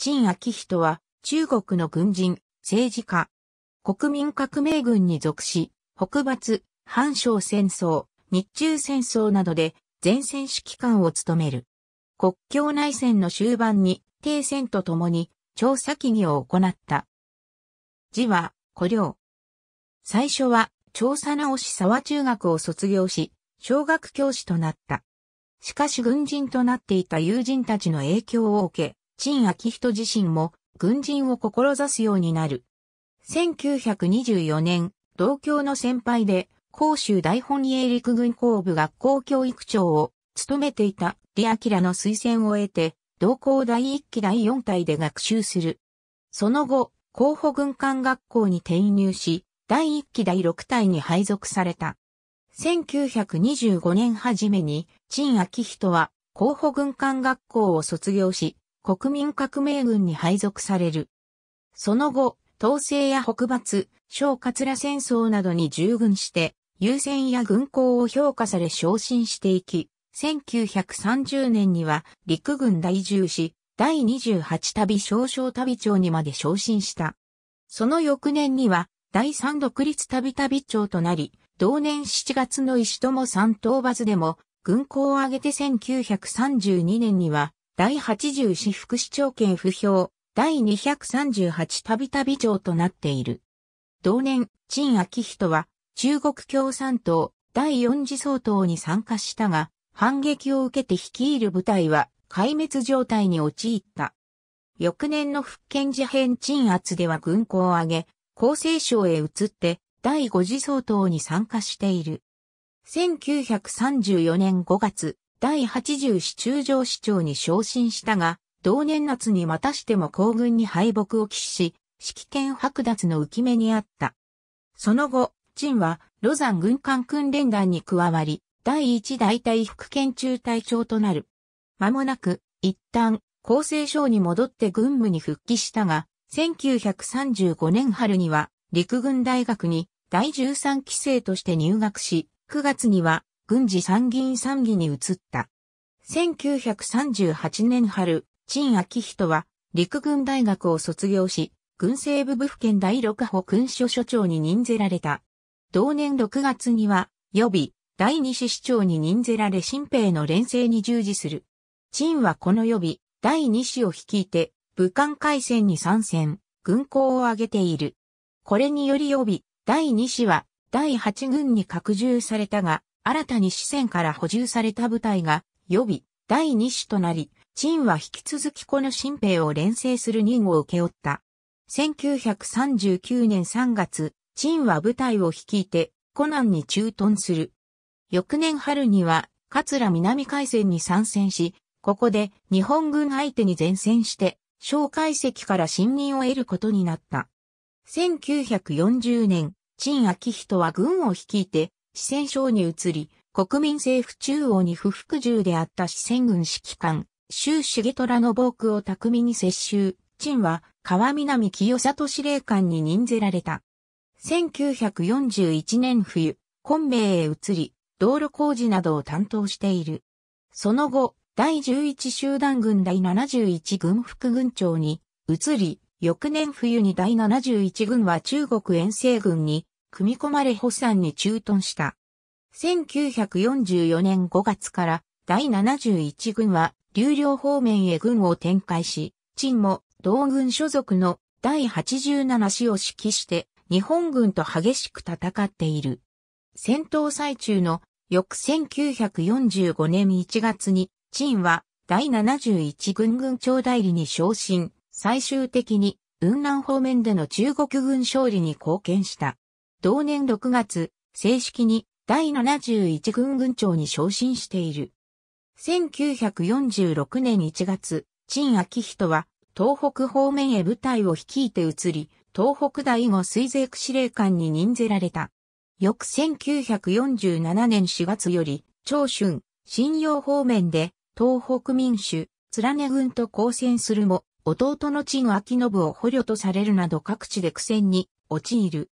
陳明人は中国の軍人、政治家、国民革命軍に属し、北伐、反省戦争、日中戦争などで前線指揮官を務める。国境内戦の終盤に停戦とともに調査機義を行った。字は、古良。最初は、調査直し沢中学を卒業し、小学教師となった。しかし軍人となっていた友人たちの影響を受け、陳明人自身も軍人を志すようになる。1924年、同郷の先輩で、広州大本営陸軍工部学校教育長を務めていた李明の推薦を得て、同校第1期第4隊で学習する。その後、候補軍艦学校に転入し、第1期第6隊に配属された。1925年初めに、陳明人は、候補軍艦学校を卒業し、国民革命軍に配属される。その後、統制や北伐、小桂戦争などに従軍して、優先や軍港を評価され昇進していき、1930年には陸軍大従士、第28旅少将旅長にまで昇進した。その翌年には、第3独立旅旅長となり、同年7月の石友三討伐でも、軍港を挙げて1932年には、第80市副市長権不評、第238たびたび長となっている。同年、陳明人は、中国共産党第4次総統に参加したが、反撃を受けて率いる部隊は壊滅状態に陥った。翌年の福建事変鎮圧では軍港を挙げ、厚生省へ移って第5次総統に参加している。1934年5月、第80市中上市長に昇進したが、同年夏にまたしても皇軍に敗北を喫し、指揮権剥奪の浮き目にあった。その後、陳は、ロザン軍艦訓練団に加わり、第一大隊副県中隊長となる。間もなく、一旦、厚生省に戻って軍務に復帰したが、1935年春には、陸軍大学に第13期生として入学し、9月には軍事参議院参議に移った。1938年春、陳明人は陸軍大学を卒業し、軍政部部府県第六保勲所所長に任ぜられた。同年6月には予備第二師市長に任ぜられ新兵の連成に従事する。陳はこの予備第二師を率いて武漢海戦に参戦、軍港を挙げている。これにより予備第二師は第八軍に拡充されたが、新たに四川から補充された部隊が予備第二種となり、陳は引き続きこの新兵を連成する任を受け負った。1939年3月、陳は部隊を率いて、湖南に駐屯する。翌年春には、桂南海戦に参戦し、ここで日本軍相手に前線して、小介石から信任を得ることになった。1940年、陳明人は軍を率いて、四川省に移り、国民政府中央に不服従であった四川軍指揮官、周重虎の暴句を巧みに接収、陳は川南清里司令官に任ぜられた。1941年冬、昆明へ移り、道路工事などを担当している。その後、第11集団軍第71軍副軍長に移り、翌年冬に第71軍は中国遠征軍に組み込まれ補山に駐屯した。1944年5月から第71軍は流量方面へ軍を展開し、陳も同軍所属の第87師を指揮して日本軍と激しく戦っている。戦闘最中の翌1945年1月に、陳は第71軍軍長代理に昇進、最終的に雲南方面での中国軍勝利に貢献した。同年6月、正式に第71軍軍長に昇進している。1946年1月、陳明人は東北方面へ部隊を率いて移り、東北第五水税区司令官に任ぜられた。翌1947年4月より、長春、新陽方面で、東北民主、連根軍と交戦するも、弟の陳明信を捕虜とされるなど各地で苦戦に陥る。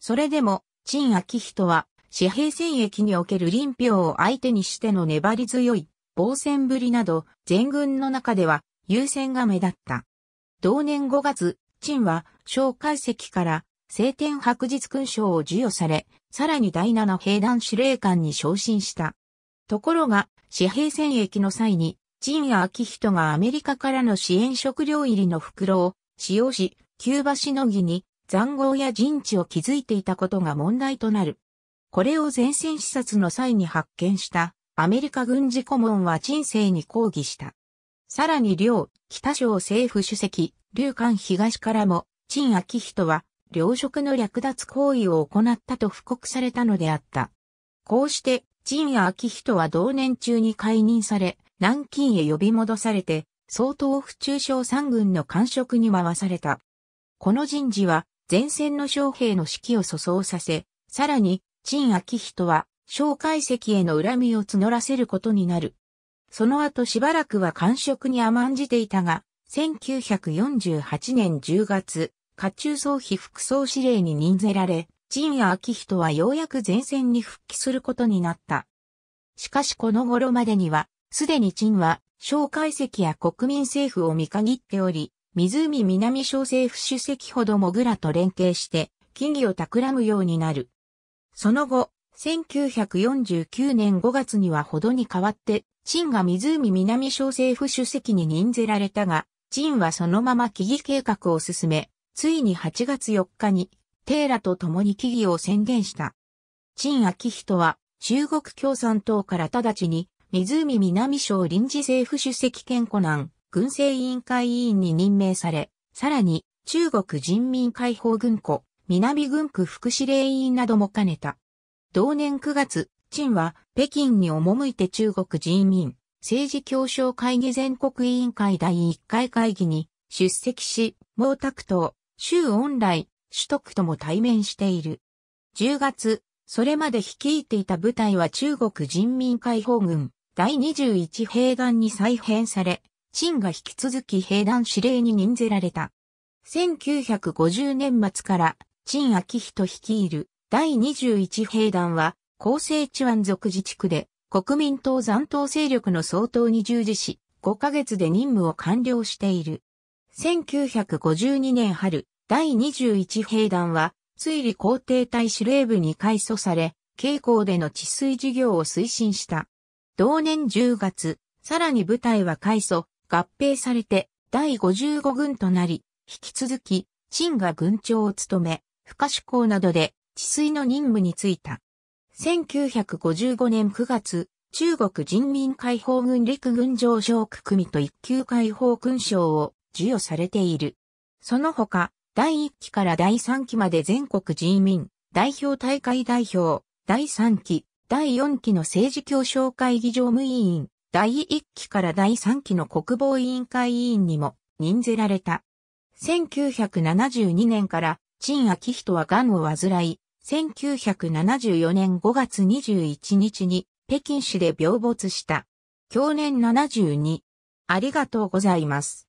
それでも、陳明人は、紙幣戦役における林氷を相手にしての粘り強い防戦ぶりなど、全軍の中では優先が目立った。同年5月、陳は、蒋介石から、青天白日勲章を授与され、さらに第七兵団司令官に昇進した。ところが、紙幣戦役の際に、陳や明人がアメリカからの支援食料入りの袋を使用し、キューバしのぎに残壕や陣地を築いていたことが問題となる。これを前線視察の際に発見したアメリカ軍事顧問は人生に抗議した。さらに両北省政府主席、劉漢東からも、陳明人は、領職の略奪行為を行ったと布告されたのであった。こうして、陳明人は同年中に解任され、南京へ呼び戻されて、総統府中小三軍の官職に回された。この人事は、前線の将兵の士気を粗相させ、さらに、陳明人は、蒋介石への恨みを募らせることになる。その後しばらくは官職に甘んじていたが、1948年10月、家中総費副総司令に任ぜられ、陳谷明人はようやく前線に復帰することになった。しかしこの頃までには、すでに陳は、蒋介石や国民政府を見限っており、湖南小政府主席ほどモグラと連携して、木々を企むようになる。その後、1949年5月にはほどに変わって、陳が湖南小政府主席に任ぜられたが、陳はそのまま木々計画を進め、ついに8月4日に、テーラと共に木々を宣言した。陳秋人は、中国共産党から直ちに、湖南省臨時政府主席兼湖南、軍政委員会委員に任命され、さらに中国人民解放軍庫、南軍区副司令員なども兼ねた。同年9月、陳は北京に赴いて中国人民政治協商会議全国委員会第1回会議に出席し、毛沢東、周恩来、主徳とも対面している。10月、それまで率いていた部隊は中国人民解放軍第21兵団に再編され、陳が引き続き兵団司令に任ぜられた。1950年末から陳明人率いる第21兵団は、厚生地湾族自治区で国民党残党勢力の総統に従事し、5ヶ月で任務を完了している。1952年春、第21兵団は、追理皇帝隊司令部に改組され、慶光での治水事業を推進した。同年10月、さらに部隊は改組、合併されて第55軍となり、引き続き、陳が軍長を務め、不可志向などで治水の任務に就いた。1955年9月、中国人民解放軍陸軍上昇区組と一級解放勲章を授与されている。その他、第1期から第3期まで全国人民代表大会代表、第3期、第4期の政治協商会議常務委員、第1期から第3期の国防委員会委員にも任せられた。1972年から陳明人は癌を患い、1974年5月21日に北京市で病没した。享年72。ありがとうございます。